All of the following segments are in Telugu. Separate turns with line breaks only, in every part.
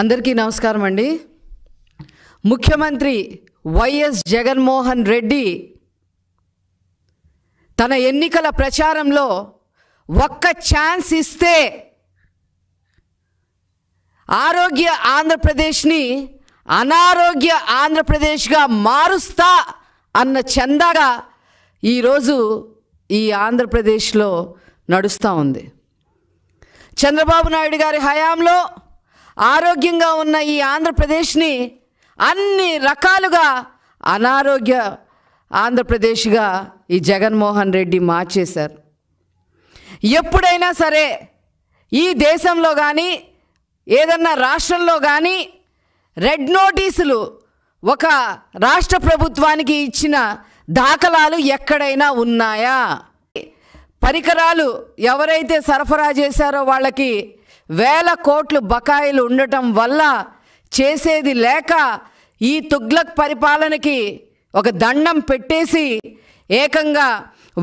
అందరికీ నమస్కారం అండి ముఖ్యమంత్రి వైఎస్ జగన్మోహన్ రెడ్డి తన ఎన్నికల ప్రచారంలో ఒక్క ఛాన్స్ ఇస్తే ఆరోగ్య ఆంధ్రప్రదేశ్ని అనారోగ్య ఆంధ్రప్రదేశ్గా మారుస్తా అన్న చందాగా ఈరోజు ఈ ఆంధ్రప్రదేశ్లో నడుస్తూ ఉంది చంద్రబాబు నాయుడు గారి హయాంలో ఆరోగ్యంగా ఉన్న ఈ ఆంధ్రప్రదేశ్ని అన్ని రకాలుగా అనారోగ్య ఆంధ్రప్రదేశ్గా ఈ జగన్మోహన్ రెడ్డి మార్చేశారు ఎప్పుడైనా సరే ఈ దేశంలో కానీ ఏదన్నా రాష్ట్రంలో కానీ రెడ్ నోటీసులు ఒక రాష్ట్ర ప్రభుత్వానికి ఇచ్చిన దాఖలాలు ఎక్కడైనా ఉన్నాయా పరికరాలు ఎవరైతే సరఫరా చేశారో వాళ్ళకి వేల కోట్లు బకాయిలు ఉండటం వల్ల చేసేది లేక ఈ తుగ్లక్ పరిపాలనకి ఒక దండం పెట్టేసి ఏకంగా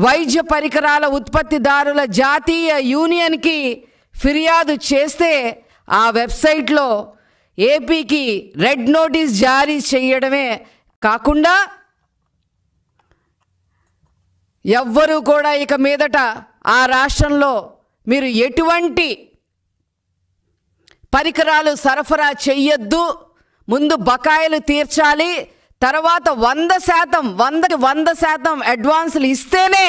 వైద్య పరికరాల ఉత్పత్తిదారుల జాతీయ యూనియన్కి ఫిర్యాదు చేస్తే ఆ వెబ్సైట్లో ఏపీకి రెడ్ నోటీస్ జారీ చేయడమే కాకుండా ఎవ్వరూ కూడా ఇక మీదట ఆ రాష్ట్రంలో మీరు ఎటువంటి పరికరాలు సరఫరా చెయ్యొద్దు ముందు బకాయిలు తీర్చాలి తర్వాత వంద శాతం వందకి వంద శాతం అడ్వాన్సులు ఇస్తేనే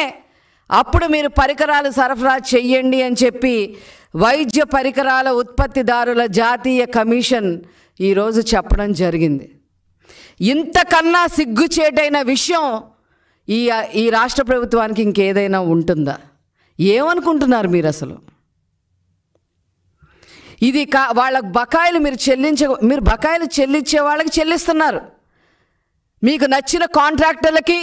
అప్పుడు మీరు పరికరాలు సరఫరా చెయ్యండి అని చెప్పి వైద్య పరికరాల ఉత్పత్తిదారుల జాతీయ కమిషన్ ఈరోజు చెప్పడం జరిగింది ఇంతకన్నా సిగ్గుచేటైన విషయం ఈ ఈ రాష్ట్ర ప్రభుత్వానికి ఇంకేదైనా ఉంటుందా ఏమనుకుంటున్నారు మీరు అసలు ఇది కా వాళ్ళ బకాయిలు మీరు చెల్లించే మీరు బకాయిలు చెల్లించే వాళ్ళకి చెల్లిస్తున్నారు మీకు నచ్చిన కాంట్రాక్టర్లకి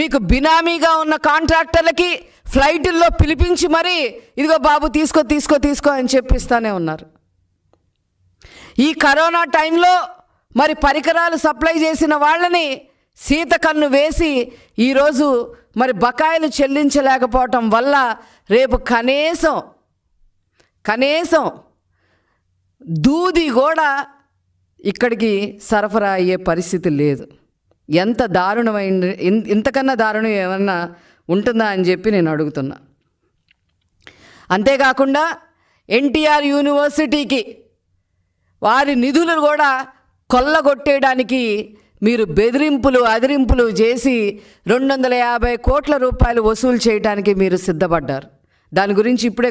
మీకు బినామీగా ఉన్న కాంట్రాక్టర్లకి ఫ్లైట్ల్లో పిలిపించి మరీ ఇదిగో బాబు తీసుకో తీసుకో తీసుకో అని చెప్పిస్తానే ఉన్నారు ఈ కరోనా టైంలో మరి పరికరాలు సప్లై చేసిన వాళ్ళని సీత కన్ను వేసి ఈరోజు మరి బకాయిలు చెల్లించలేకపోవటం వల్ల రేపు కనీసం కనీసం దూది కూడా ఇక్కడికి సరఫరా అయ్యే పరిస్థితి లేదు ఎంత దారుణమైన ఇంతకన్నా దారుణం ఏమన్నా ఉంటుందా అని చెప్పి నేను అడుగుతున్నా అంతేకాకుండా ఎన్టీఆర్ యూనివర్సిటీకి వారి నిధులు కూడా కొల్లగొట్టేయడానికి మీరు బెదిరింపులు అదిరింపులు చేసి రెండు వందల యాభై కోట్ల రూపాయలు వసూలు చేయడానికి మీరు సిద్ధపడ్డారు దాని గురించి ఇప్పుడే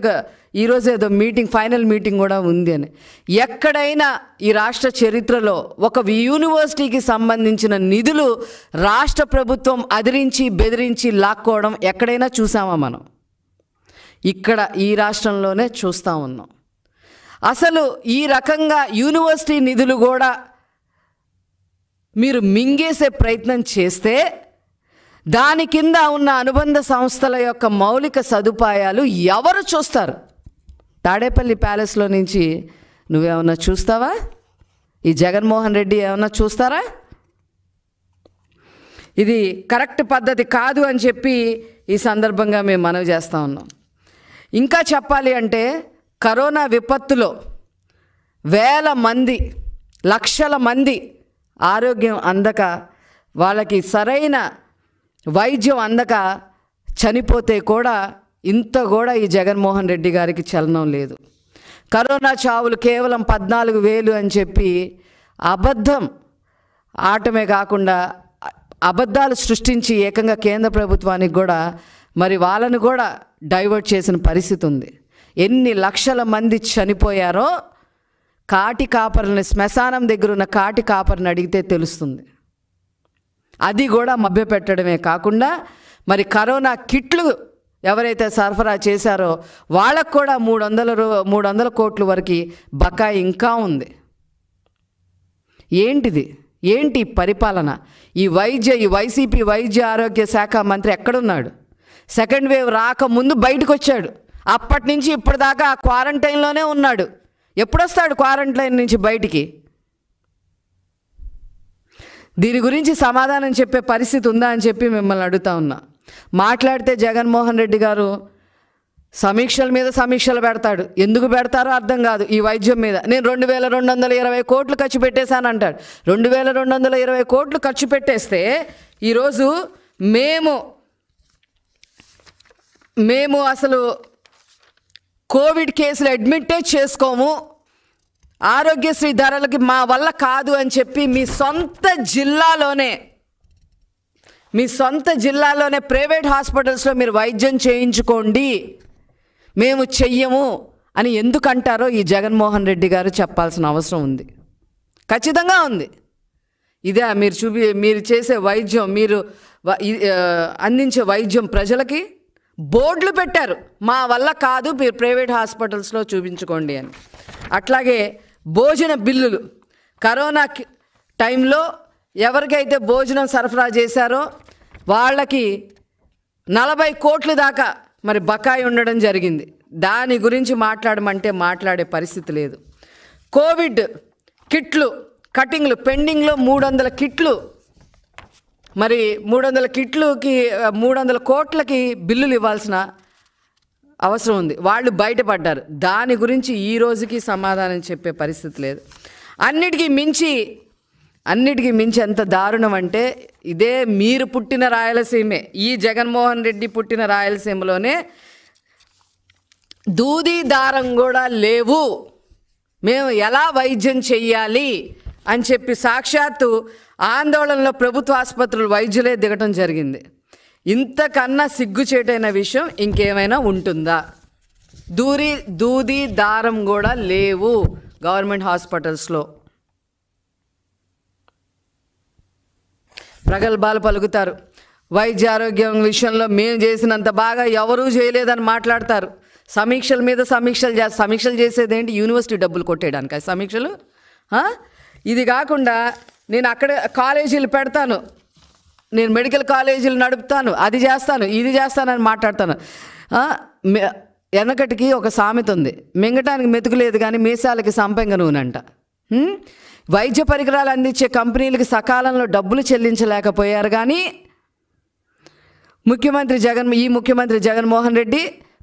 ఈరోజు ఏదో మీటింగ్ ఫైనల్ మీటింగ్ కూడా ఉంది అని ఎక్కడైనా ఈ రాష్ట్ర చరిత్రలో ఒక యూనివర్సిటీకి సంబంధించిన నిధులు రాష్ట్ర ప్రభుత్వం అదిరించి బెదిరించి లాక్కోవడం ఎక్కడైనా చూసామా మనం ఇక్కడ ఈ రాష్ట్రంలోనే చూస్తూ ఉన్నాం అసలు ఈ రకంగా యూనివర్సిటీ నిధులు కూడా మీరు మింగేసే ప్రయత్నం చేస్తే దాని కింద ఉన్న అనుబంధ సంస్థల యొక్క మౌలిక సదుపాయాలు ఎవరు చూస్తారు తాడేపల్లి ప్యాలెస్లో నుంచి నువ్వేమన్నా చూస్తావా ఈ జగన్మోహన్ రెడ్డి ఏమన్నా చూస్తారా ఇది కరెక్ట్ పద్ధతి కాదు అని చెప్పి ఈ సందర్భంగా మేము మనవి చేస్తూ ఉన్నాం ఇంకా చెప్పాలి అంటే కరోనా విపత్తులో వేల మంది లక్షల మంది ఆరోగ్యం అందక వాళ్ళకి సరైన వైద్యం అందక చనిపోతే కూడా ఇంత కూడా ఈ జగన్మోహన్ రెడ్డి గారికి చలనం లేదు కరోనా చావులు కేవలం పద్నాలుగు వేలు అని చెప్పి అబద్ధం ఆటమే కాకుండా అబద్ధాలు సృష్టించి ఏకంగా కేంద్ర ప్రభుత్వానికి కూడా మరి వాళ్ళను కూడా డైవర్ట్ చేసిన పరిస్థితి ఉంది ఎన్ని లక్షల మంది చనిపోయారో కాటి కాపర్ని శ్మశానం దగ్గర ఉన్న కాటి కాపరిని అడిగితే తెలుస్తుంది అది కూడా మభ్యపెట్టడమే కాకుండా మరి కరోనా కిట్లు ఎవరైతే సరఫరా చేశారో వాళ్ళకు కూడా మూడు వందల మూడు వందల కోట్ల వరకు బకాయి ఇంకా ఉంది ఏంటిది ఏంటి పరిపాలన ఈ వైద్య ఈ వైసీపీ వైద్య ఆరోగ్య శాఖ మంత్రి ఎక్కడున్నాడు సెకండ్ వేవ్ రాకముందు బయటకు వచ్చాడు అప్పటి నుంచి ఇప్పటిదాకా క్వారంటైన్లోనే ఉన్నాడు ఎప్పుడొస్తాడు క్వారంటైన్ నుంచి బయటికి దీని గురించి సమాధానం చెప్పే పరిస్థితి ఉందా అని చెప్పి మిమ్మల్ని అడుగుతా ఉన్నా మాట్లాడితే జగన్మోహన్ రెడ్డి గారు సమీక్షల మీద సమీక్షలు పెడతాడు ఎందుకు పెడతారో అర్థం కాదు ఈ వైద్యం మీద నేను రెండు వేల రెండు వందల ఇరవై కోట్లు ఖర్చు పెట్టేశాను అంటాడు రెండు వేల రెండు వందల ఇరవై కోట్లు ఖర్చు పెట్టేస్తే ఈరోజు మేము మేము అసలు కోవిడ్ కేసులు అడ్మిట్టే చేసుకోము ఆరోగ్యశ్రీ ధరలకి మా వల్ల కాదు అని చెప్పి మీ సొంత జిల్లాలోనే మీ సొంత జిల్లాలోనే ప్రైవేట్ హాస్పిటల్స్లో మీరు వైద్యం చేయించుకోండి మేము చెయ్యము అని ఎందుకంటారో ఈ జగన్మోహన్ రెడ్డి గారు చెప్పాల్సిన అవసరం ఉంది ఖచ్చితంగా ఉంది ఇదే మీరు చూపి మీరు చేసే వైద్యం మీరు అందించే వైద్యం ప్రజలకి బోర్డులు పెట్టారు మా వల్ల కాదు మీరు ప్రైవేట్ హాస్పిటల్స్లో చూపించుకోండి అని అట్లాగే భోజన బిల్లులు కరోనా టైంలో ఎవరికైతే భోజనం సరఫరా చేశారో వాళ్ళకి నలభై కోట్లు దాకా మరి బకాయి ఉండడం జరిగింది దాని గురించి మాట్లాడమంటే మాట్లాడే పరిస్థితి లేదు కోవిడ్ కిట్లు కటింగ్లు పెండింగ్లో మూడు వందల కిట్లు మరి మూడు వందల కిట్లుకి మూడు వందల కోట్లకి బిల్లులు ఇవ్వాల్సిన అవసరం ఉంది వాళ్ళు బయటపడ్డారు దాని గురించి ఈ రోజుకి సమాధానం చెప్పే పరిస్థితి లేదు అన్నిటికీ మించి అన్నిటికీ మించి ఎంత దారుణం అంటే ఇదే మీరు పుట్టిన రాయలసీమే ఈ జగన్మోహన్ రెడ్డి పుట్టిన రాయలసీమలోనే దూది దారం కూడా లేవు మేము ఎలా వైద్యం చెయ్యాలి అని చెప్పి సాక్షాత్తు ఆందోళనలో ప్రభుత్వ ఆసుపత్రులు వైద్యులే దిగటం జరిగింది ఇంతకన్నా సిగ్గుచేటైన విషయం ఇంకేమైనా ఉంటుందా దూరి దూది దారం కూడా లేవు గవర్నమెంట్ హాస్పిటల్స్లో ప్రగల్భాలు పలుకుతారు వైద్య ఆరోగ్యం విషయంలో మేము చేసినంత బాగా ఎవరూ చేయలేదని మాట్లాడతారు సమీక్షల మీద సమీక్షలు సమీక్షలు చేసేదేంటి యూనివర్సిటీ డబ్బులు కొట్టేయడానికి సమీక్షలు ఇది కాకుండా నేను అక్కడ కాలేజీలు పెడతాను నేను మెడికల్ కాలేజీలు నడుపుతాను అది చేస్తాను ఇది చేస్తానని మాట్లాడతాను వెనకటికి ఒక సామెత ఉంది మింగటానికి మెతుకులేదు కానీ మీసాలకి సంపంగ నూనెంట వైద్య పరికరాలు అందించే కంపెనీలకు సకాలంలో డబ్బులు చెల్లించలేకపోయారు కానీ ముఖ్యమంత్రి జగన్ ఈ ముఖ్యమంత్రి జగన్మోహన్ రెడ్డి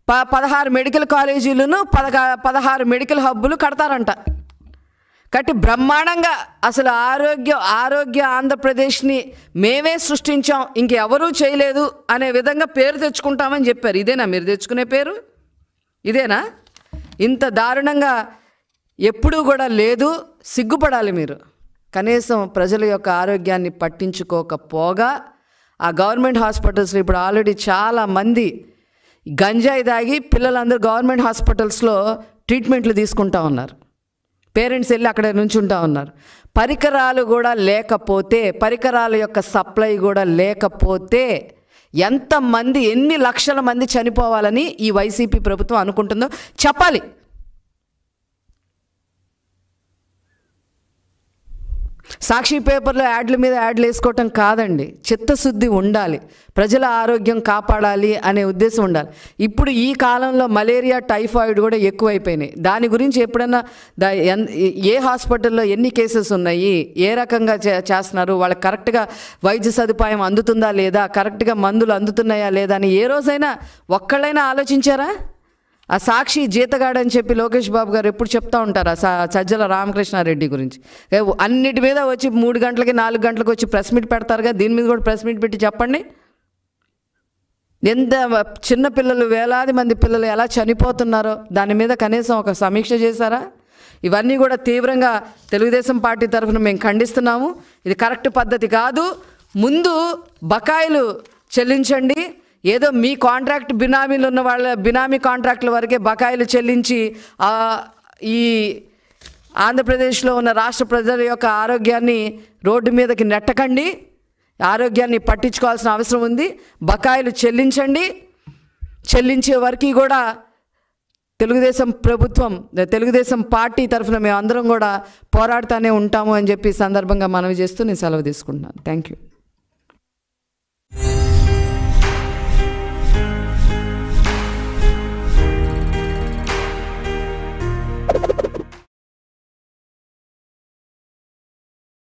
ప పదహారు మెడికల్ కాలేజీలను పదకా పదహారు మెడికల్ హబ్బులు కడతారంట కాబట్టి బ్రహ్మాండంగా అసలు ఆరోగ్యం ఆరోగ్య ఆంధ్రప్రదేశ్ని మేమే సృష్టించాం ఇంకెవరూ చేయలేదు అనే విధంగా పేరు తెచ్చుకుంటామని చెప్పారు ఇదేనా మీరు తెచ్చుకునే పేరు ఇదేనా ఇంత దారుణంగా ఎప్పుడూ కూడా లేదు సిగ్గుపడాలి మీరు కనీసం ప్రజల యొక్క ఆరోగ్యాన్ని పట్టించుకోకపోగా ఆ గవర్నమెంట్ హాస్పిటల్స్లో ఇప్పుడు ఆల్రెడీ చాలామంది గంజాయి తాగి పిల్లలందరూ గవర్నమెంట్ హాస్పిటల్స్లో ట్రీట్మెంట్లు తీసుకుంటా ఉన్నారు పేరెంట్స్ వెళ్ళి అక్కడ ఉంటా ఉన్నారు పరికరాలు కూడా లేకపోతే పరికరాల యొక్క సప్లై కూడా లేకపోతే ఎంతమంది ఎన్ని లక్షల మంది చనిపోవాలని ఈ వైసీపీ ప్రభుత్వం అనుకుంటుందో చెప్పాలి సాక్షి పేపర్లో యాడ్ల మీద యాడ్లు వేసుకోవటం కాదండి చిత్తశుద్ధి ఉండాలి ప్రజల ఆరోగ్యం కాపాడాలి అనే ఉద్దేశం ఉండాలి ఇప్పుడు ఈ కాలంలో మలేరియా టైఫాయిడ్ కూడా ఎక్కువైపోయినాయి దాని గురించి దా ఏ హాస్పిటల్లో ఎన్ని కేసెస్ ఉన్నాయి ఏ రకంగా చేస్తున్నారు వాళ్ళకి కరెక్ట్గా వైద్య సదుపాయం అందుతుందా లేదా కరెక్ట్గా మందులు అందుతున్నాయా లేదా అని ఏ రోజైనా ఒక్కళ్ళైనా ఆలోచించారా ఆ సాక్షి జీతగాడని చెప్పి లోకేష్ బాబు గారు ఎప్పుడు చెప్తా ఉంటారు ఆ సజ్జల రామకృష్ణారెడ్డి గురించి అన్నిటి మీద వచ్చి మూడు గంటలకి నాలుగు గంటలకు వచ్చి ప్రెస్ మీట్ పెడతారుగా దీని మీద కూడా ప్రెస్ మీట్ పెట్టి చెప్పండి ఎంత చిన్న పిల్లలు వేలాది మంది పిల్లలు ఎలా చనిపోతున్నారో దాని మీద కనీసం ఒక సమీక్ష చేశారా ఇవన్నీ కూడా తీవ్రంగా తెలుగుదేశం పార్టీ తరఫున మేము ఖండిస్తున్నాము ఇది కరెక్ట్ పద్ధతి కాదు ముందు బకాయిలు చెల్లించండి ఏదో మీ కాంట్రాక్ట్ బినామీలు ఉన్న వాళ్ళ బినామీ కాంట్రాక్టుల వరకే బకాయిలు చెల్లించి ఈ ఆంధ్రప్రదేశ్లో ఉన్న రాష్ట్ర ప్రజల యొక్క ఆరోగ్యాన్ని రోడ్డు మీదకి నెట్టకండి ఆరోగ్యాన్ని పట్టించుకోవాల్సిన అవసరం ఉంది బకాయిలు చెల్లించండి చెల్లించే వరకు కూడా తెలుగుదేశం ప్రభుత్వం తెలుగుదేశం పార్టీ తరఫున మేము అందరం కూడా పోరాడుతూనే ఉంటాము అని చెప్పి సందర్భంగా మనవి చేస్తూ నేను సెలవు తీసుకుంటున్నాను థ్యాంక్ యూ